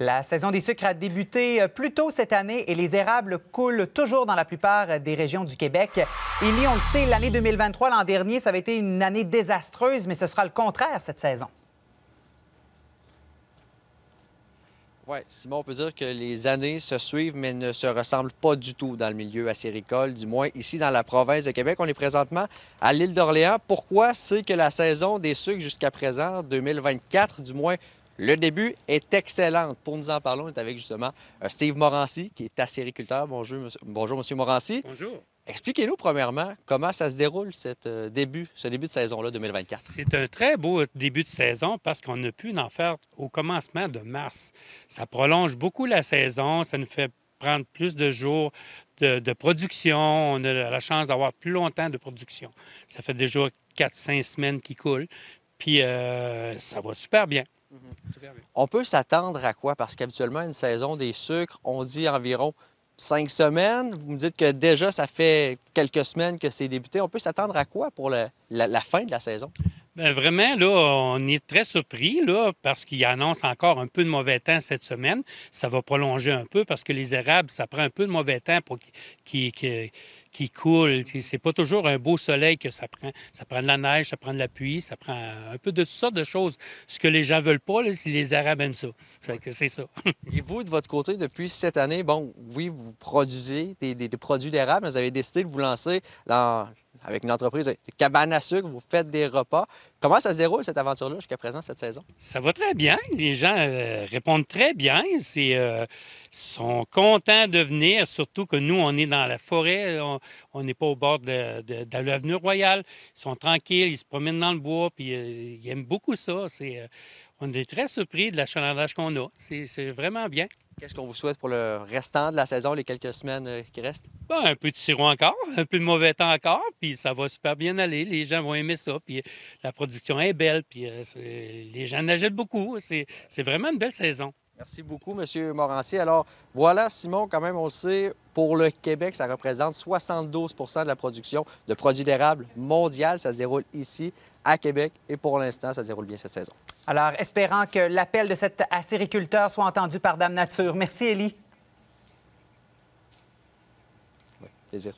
La saison des sucres a débuté euh, plus tôt cette année et les érables coulent toujours dans la plupart euh, des régions du Québec. Élie, on le sait, l'année 2023, l'an dernier, ça avait été une année désastreuse, mais ce sera le contraire cette saison. Oui, Simon, on peut dire que les années se suivent, mais ne se ressemblent pas du tout dans le milieu acéricole, du moins ici dans la province de Québec. On est présentement à l'île d'Orléans. Pourquoi c'est que la saison des sucres jusqu'à présent, 2024 du moins, le début est excellent. Pour nous en parler, on est avec justement euh, Steve Morancy, qui est acériculteur. Bonjour, bonjour, monsieur Morancy. Bonjour. Expliquez-nous premièrement comment ça se déroule euh, début, ce début de saison-là 2024. C'est un très beau euh, début de saison parce qu'on a pu en faire au commencement de mars. Ça prolonge beaucoup la saison, ça nous fait prendre plus de jours de, production, on a la chance d'avoir plus longtemps de production. Ça fait déjà 4-5 semaines qui coulent, puis ça va super bien. Mhm. On peut s'attendre à quoi? Parce qu'habituellement, une saison des sucres, on dit environ cinq semaines. Vous me dites que déjà, ça fait quelques semaines que c'est débuté. On peut s'attendre à quoi pour la, fin de la saison? Bien, vraiment, là, on est très surpris là, parce qu'il annonce encore un peu de mauvais temps cette semaine. Ça va prolonger un peu parce que les érables, ça prend un peu de mauvais temps pour qu'ils qui qu coulent. C'est pas toujours un beau soleil que ça prend. Ça prend de la neige, ça prend de la pluie, ça prend un peu de toutes sortes de choses. Ce que les gens veulent pas, c'est les arabes aiment ça. C'est ça. Et vous, de votre côté, depuis cette année, bon, oui, vous produisez des, produits d'érable, mais vous avez décidé de vous lancer dans avec une entreprise de cabane à sucre, vous faites des repas. Comment ça se déroule, cette aventure-là, jusqu'à présent, cette saison? Ça va très bien. Les gens euh, répondent très bien. Ils euh, sont contents de venir, surtout que nous, on est dans la forêt. On n'est pas au bord de, l'avenue Royale. Ils sont tranquilles, ils se promènent dans le bois, puis euh, ils aiment beaucoup ça. on est très surpris de l'achalandage qu'on a. c'est vraiment bien. Qu'est-ce qu'on vous souhaite pour le restant de la saison, les quelques semaines euh, qui restent? Ben, un peu de sirop encore, un peu de mauvais temps encore, puis ça va super bien aller. Les gens vont aimer ça, puis la production est belle, puis euh, les gens en beaucoup. C'est vraiment une belle saison. Merci beaucoup, M. Morancier. Alors, voilà, Simon, quand même, on le sait, pour le Québec, ça représente 72 de la production de produits d'érable mondial. Ça se déroule ici, à Québec, et pour l'instant, ça se déroule bien cette saison. Alors, espérant que l'appel de cet acériculteur soit entendu par Dame Nature. Merci, Élie. Oui, plaisir.